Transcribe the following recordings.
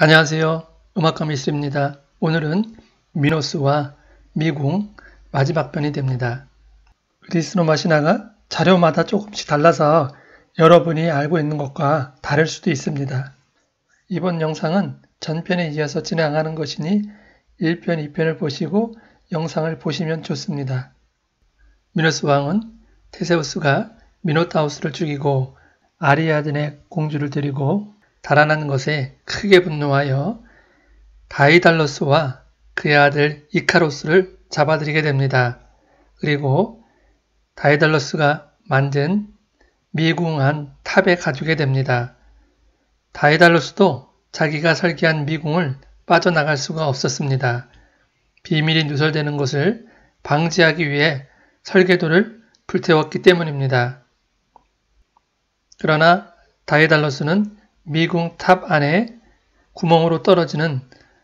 안녕하세요. 음악감미스입니다 오늘은 미노스와 미궁 마지막 편이 됩니다. 그리스노 마시나가 자료마다 조금씩 달라서 여러분이 알고 있는 것과 다를 수도 있습니다. 이번 영상은 전편에 이어서 진행하는 것이니 1편, 2편을 보시고 영상을 보시면 좋습니다. 미노스 왕은 테세우스가 미노타우스를 죽이고 아리아딘의 공주를 데리고 달아난 것에 크게 분노하여 다이달러스와 그의 아들 이카로스를 잡아들이게 됩니다. 그리고 다이달러스가 만든 미궁한 탑에 가두게 됩니다. 다이달러스도 자기가 설계한 미궁을 빠져나갈 수가 없었습니다. 비밀이 누설되는 것을 방지하기 위해 설계도를 불태웠기 때문입니다. 그러나 다이달러스는 미궁 탑 안에 구멍으로 떨어지는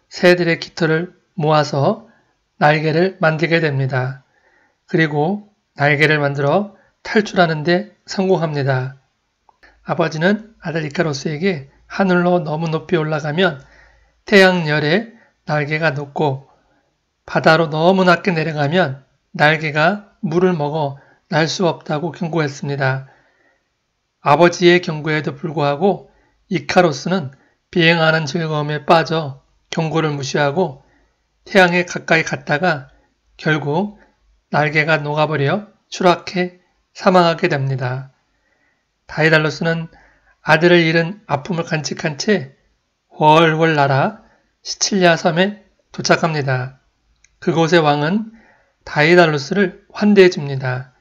새들의 깃털을 모아서 날개를 만들게 됩니다. 그리고 날개를 만들어 탈출하는데 성공합니다. 아버지는 아들 이카로스에게 하늘로 너무 높이 올라가면 태양열에 날개가 녹고 바다로 너무 낮게 내려가면 날개가 물을 먹어 날 수 없다고 경고했습니다. 아버지의 경고에도 불구하고 이카로스는 비행하는 즐거움에 빠져 경고를 무시하고 태양에 가까이 갔다가 결국 날개가 녹아버려 추락해 사망하게 됩니다. 다이달로스는 아들을 잃은 아픔을 간직한 채 월월 날아 시칠리아 섬에 도착합니다. 그곳의 왕은 다이달로스를 환대해 줍니다.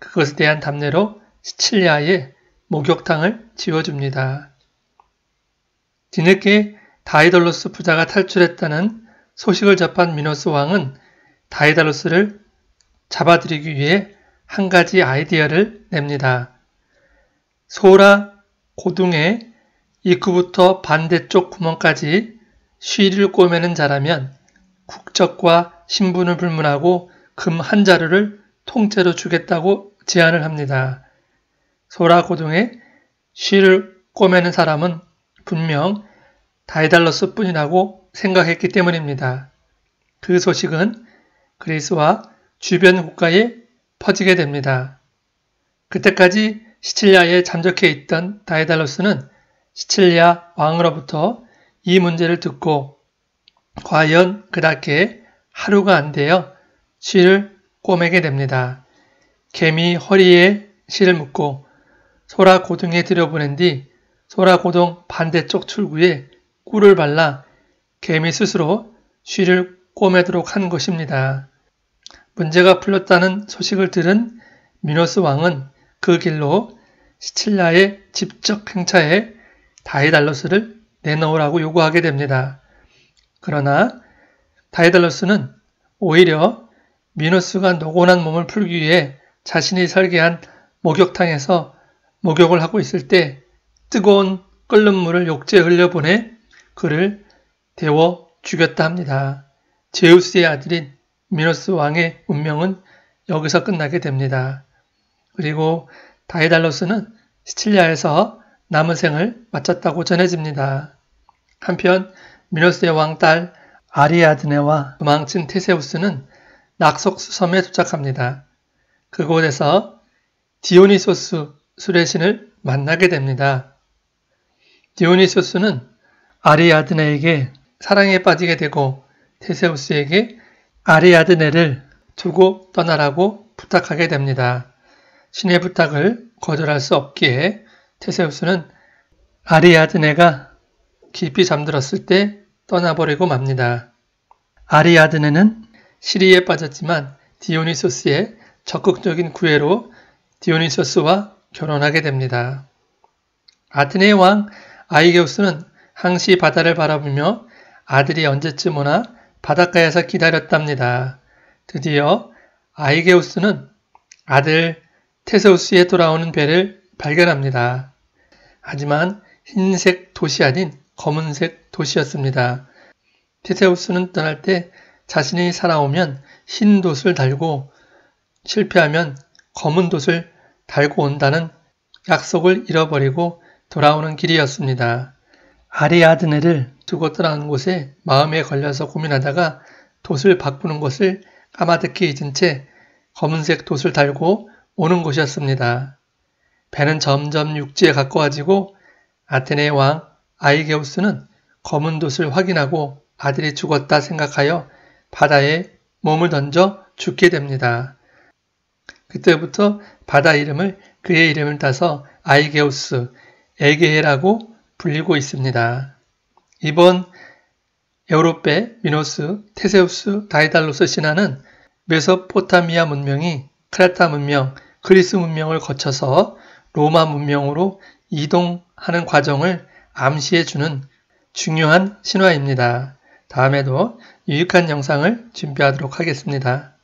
그것에 대한 담례로 시칠리아에 목욕탕을 지어줍니다. 뒤늦게 다이달로스 부자가 탈출했다는 소식을 접한 미노스 왕은 다이달로스를 잡아들이기 위해 한 가지 아이디어를 냅니다. 소라 고둥의 입구부터 반대쪽 구멍까지 쉬를 꼬매는 자라면 국적과 신분을 불문하고 금 한 자루를 통째로 주겠다고 제안을 합니다. 소라 고둥의 쉬를 꼬매는 사람은 분명 다이달러스 뿐이라고 생각했기 때문입니다. 그 소식은 그리스와 주변 국가에 퍼지게 됩니다. 그때까지 시칠리아에 잠적해 있던 다이달러스는 시칠리아 왕으로부터 이 문제를 듣고 과연 그답게 하루가 안 되어 실을 꼬매게 됩니다. 개미 허리에 실을 묶고 소라 고등에 들여보낸 뒤 소라고동 반대쪽 출구에 꿀을 발라 개미 스스로 쉬를 꼬매도록 한 것입니다. 문제가 풀렸다는 소식을 들은 미노스 왕은 그 길로 시칠라의 직접 행차에 다이달로스를 내놓으라고 요구하게 됩니다. 그러나 다이달로스는 오히려 미노스가 노곤한 몸을 풀기 위해 자신이 설계한 목욕탕에서 목욕을 하고 있을 때 뜨거운 끓는 물을 욕제에 흘려보내 그를 데워 죽였다 합니다. 제우스의 아들인 미노스 왕의 운명은 여기서 끝나게 됩니다. 그리고 다이달로스는 시칠리아에서 남은 생을 마쳤다고 전해집니다. 한편 미노스의 왕딸 아리아드네와 도망친 테세우스는 낙석수 섬에 도착합니다. 그곳에서 디오니소스 수레신을 만나게 됩니다. 디오니소스는 아리아드네에게 사랑에 빠지게 되고 테세우스에게 아리아드네를 두고 떠나라고 부탁하게 됩니다. 신의 부탁을 거절할 수 없기에 테세우스는 아리아드네가 깊이 잠들었을 때 떠나버리고 맙니다. 아리아드네는 시리에 빠졌지만 디오니소스의 적극적인 구애로 디오니소스와 결혼하게 됩니다. 아테네 왕 아이게우스는 항시 바다를 바라보며 아들이 언제쯤 오나 바닷가에서 기다렸답니다. 드디어 아이게우스는 아들 테세우스에 돌아오는 배를 발견합니다. 하지만 흰색 도시 아닌 검은색 도시였습니다. 테세우스는 떠날 때 자신이 살아오면 흰 돛을 달고 실패하면 검은 돛을 달고 온다는 약속을 잃어버리고 돌아오는 길이었습니다. 아리아드네를 두고 떠나는 곳에 마음에 걸려서 고민하다가 돛을 바꾸는 것을 까마득히 잊은 채 검은색 돛을 달고 오는 곳이었습니다. 배는 점점 육지에 가까워지고 아테네의 왕 아이게우스는 검은 돛을 확인하고 아들이 죽었다 생각하여 바다에 몸을 던져 죽게 됩니다. 그때부터 바다 이름을 그의 이름을 따서 아이게우스, 에게해라고 불리고 있습니다. 이번 에우로페, 미노스, 테세우스, 다이달로스 신화는 메소포타미아 문명이 크레타 문명, 그리스 문명을 거쳐서 로마 문명으로 이동하는 과정을 암시해 주는 중요한 신화입니다. 다음에도 유익한 영상을 준비하도록 하겠습니다.